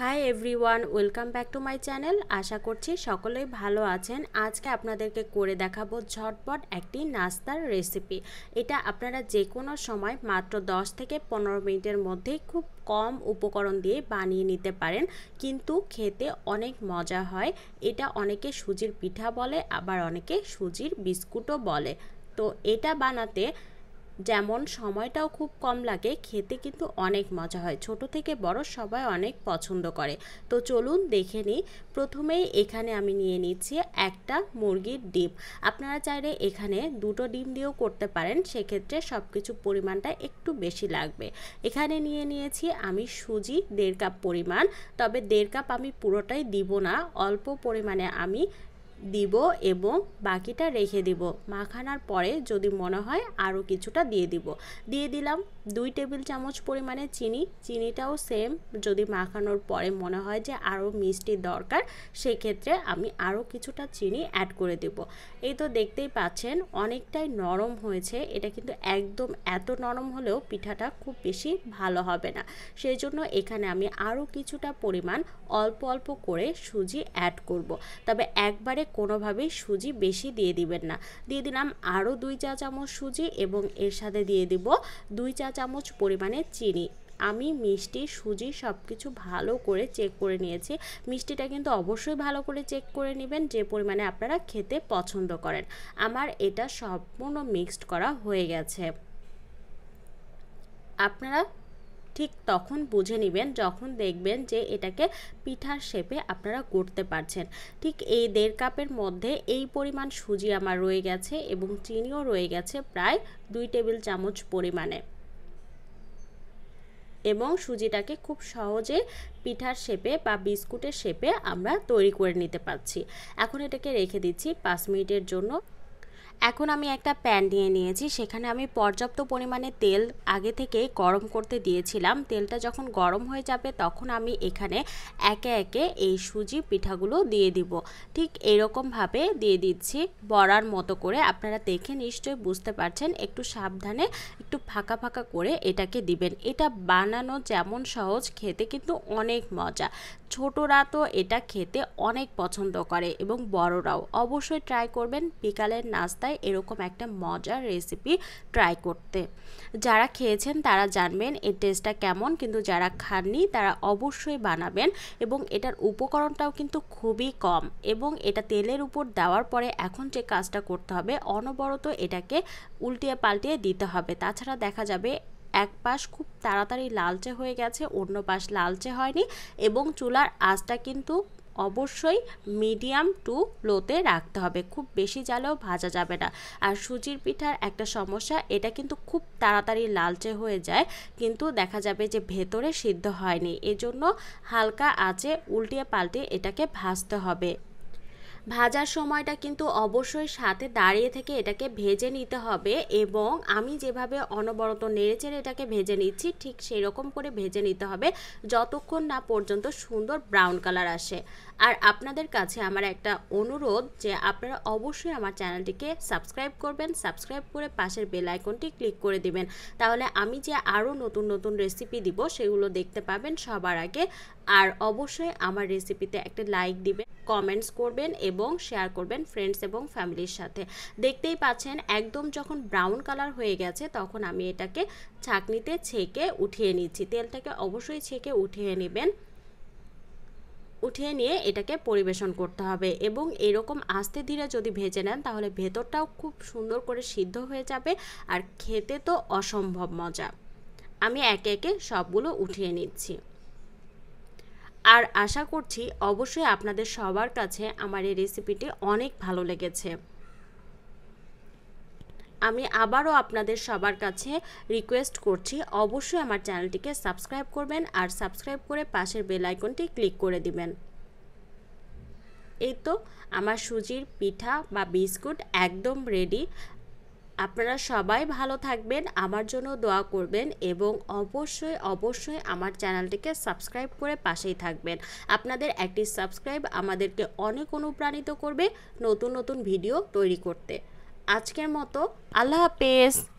high everyone welcome back to my channel আশা করছি সকলেই ভালো আছেন আজকে আপনাদেরকে করে দেখাবো ঝটপট একটি নাস্তার রেসিপি এটা আপনারা যে কোনো সময় মাত্র 10 থেকে পনেরো মিনিটের মধ্যে খুব কম উপকরণ দিয়ে বানিয়ে নিতে পারেন কিন্তু খেতে অনেক মজা হয় এটা অনেকে সুজির পিঠা বলে আবার অনেকে সুজির বিস্কুটও বলে তো এটা বানাতে যেমন সময়টাও খুব কম লাগে খেতে কিন্তু অনেক মজা হয় ছোট থেকে বড় সবাই অনেক পছন্দ করে তো চলুন দেখে নিই প্রথমেই এখানে আমি নিয়ে নিচ্ছি একটা মুরগির ডিম আপনারা চাইলে এখানে দুটো ডিম দিয়েও করতে পারেন সেক্ষেত্রে সব কিছু পরিমাণটা একটু বেশি লাগবে এখানে নিয়ে নিয়েছি আমি সুজি দেড় কাপ পরিমাণ তবে দেড় কাপ আমি পুরোটাই দিব না অল্প পরিমাণে আমি দিব এবং বাকিটা রেখে দিব মাখানোর পরে যদি মনে হয় আরও কিছুটা দিয়ে দিব দিয়ে দিলাম দুই টেবিল চামচ পরিমাণে চিনি চিনিটাও সেম যদি মাখানোর পরে মনে হয় যে আরও মিষ্টি দরকার সেক্ষেত্রে আমি আরও কিছুটা চিনি অ্যাড করে দেব এই তো দেখতেই পাচ্ছেন অনেকটাই নরম হয়েছে এটা কিন্তু একদম এত নরম হলেও পিঠাটা খুব বেশি ভালো হবে না সেই জন্য এখানে আমি আরও কিছুটা পরিমাণ অল্প অল্প করে সুজি অ্যাড করব তবে একবারে কোনোভাবেই সুজি বেশি দিয়ে দিবেন না দিয়ে দিলাম আরও দুই চা চামচ সুজি এবং এর সাথে দিয়ে দিব দুই চা চামচ পরিমাণে চিনি আমি মিষ্টি সুজি সব কিছু ভালো করে চেক করে নিয়েছি মিষ্টিটা কিন্তু অবশ্যই ভালো করে চেক করে নেবেন যে পরিমাণে আপনারা খেতে পছন্দ করেন আমার এটা সম্পূর্ণ মিক্সড করা হয়ে গেছে আপনারা ঠিক তখন বুঝে নেবেন যখন দেখবেন যে এটাকে পিঠার শেপে আপনারা করতে পারছেন ঠিক এই দেড় কাপের মধ্যে এই পরিমাণ সুজি আমার রয়ে গেছে এবং চিনিও রয়ে গেছে প্রায় দুই টেবিল চামচ পরিমাণে এবং সুজিটাকে খুব সহজে পিঠার শেপে বা বিস্কুটের শেপে আমরা তৈরি করে নিতে পারছি এখন এটাকে রেখে দিচ্ছি পাঁচ মিনিটের জন্য এখন আমি একটা প্যান নিয়ে নিয়েছি সেখানে আমি পর্যাপ্ত পরিমাণে তেল আগে থেকে গরম করতে দিয়েছিলাম তেলটা যখন গরম হয়ে যাবে তখন আমি এখানে একে একে এই সুজি পিঠাগুলো দিয়ে দিব ঠিক এরকমভাবে দিয়ে দিচ্ছি বড়ার মতো করে আপনারা দেখে নিশ্চয়ই বুঝতে পারছেন একটু সাবধানে একটু ফাঁকা ফাঁকা করে এটাকে দিবেন এটা বানানো যেমন সহজ খেতে কিন্তু অনেক মজা ছোটরা তো এটা খেতে অনেক পছন্দ করে এবং বড়রাও অবশ্যই ট্রাই করবেন বিকালের নাস্তা রাস্তায় এরকম একটা মজার রেসিপি ট্রাই করতে যারা খেয়েছেন তারা জানবেন এর টেস্টটা কেমন কিন্তু যারা খাননি তারা অবশ্যই বানাবেন এবং এটার উপকরণটাও কিন্তু খুবই কম এবং এটা তেলের উপর দেওয়ার পরে এখন যে কাজটা করতে হবে অনবরত এটাকে উল্টিয়ে পাল্টিয়ে দিতে হবে তাছাড়া দেখা যাবে এক পাশ খুব তাড়াতাড়ি লালচে হয়ে গেছে অন্য পাশ লালচে হয়নি এবং চুলার আঁচটা কিন্তু অবশ্যই মিডিয়াম টু লোতে রাখতে হবে খুব বেশি জালেও ভাজা যাবে না আর সুজির পিঠার একটা সমস্যা এটা কিন্তু খুব তাড়াতাড়ি লালচে হয়ে যায় কিন্তু দেখা যাবে যে ভেতরে সিদ্ধ হয়নি এজন্য হালকা আঁচে উল্টিয়ে পাল্টে এটাকে ভাজতে হবে ভাজার সময়টা কিন্তু অবশ্যই সাথে দাঁড়িয়ে থেকে এটাকে ভেজে নিতে হবে এবং আমি যেভাবে অনবরত নেড়েচেড়ে এটাকে ভেজে নিচ্ছি ঠিক সেই রকম করে ভেজে নিতে হবে যতক্ষণ না পর্যন্ত সুন্দর ব্রাউন কালার আসে আর আপনাদের কাছে আমার একটা অনুরোধ যে আপনারা অবশ্যই আমার চ্যানেলটিকে সাবস্ক্রাইব করবেন সাবস্ক্রাইব করে পাশের বেল আইকনটি ক্লিক করে দিবেন তাহলে আমি যে আরও নতুন নতুন রেসিপি দিব সেগুলো দেখতে পাবেন সবার আগে আর অবশ্যই আমার রেসিপিতে একটা লাইক দিবেন কমেন্টস করবেন এবং এবং শেয়ার করবেন ফ্রেন্ডস এবং ফ্যামিলির সাথে দেখতেই পাচ্ছেন একদম যখন ব্রাউন কালার হয়ে গেছে তখন আমি এটাকে ছাঁকনিতে ছেঁকে উঠিয়ে নিচ্ছি তেলটাকে অবশ্যই ছেঁকে উঠিয়ে নেবেন উঠিয়ে নিয়ে এটাকে পরিবেশন করতে হবে এবং এরকম আস্তে ধীরে যদি ভেজে নেন তাহলে ভেতরটাও খুব সুন্দর করে সিদ্ধ হয়ে যাবে আর খেতে তো অসম্ভব মজা আমি একে একে সবগুলো উঠিয়ে নিচ্ছি আর আশা করছি অবশ্যই আপনাদের সবার কাছে আমার এই রেসিপিটি অনেক ভালো লেগেছে আমি আবারও আপনাদের সবার কাছে রিকোয়েস্ট করছি অবশ্যই আমার চ্যানেলটিকে সাবস্ক্রাইব করবেন আর সাবস্ক্রাইব করে পাশের বেল আইকনটি ক্লিক করে দিবেন এই তো আমার সুজির পিঠা বা বিস্কুট একদম রেডি আপনারা সবাই ভালো থাকবেন আমার জন্য দোয়া করবেন এবং অবশ্যই অবশ্যই আমার চ্যানেলটিকে সাবস্ক্রাইব করে পাশেই থাকবেন আপনাদের একটি সাবস্ক্রাইব আমাদেরকে অনেক অনুপ্রাণিত করবে নতুন নতুন ভিডিও তৈরি করতে আজকের মতো আল্লাহ হাফেজ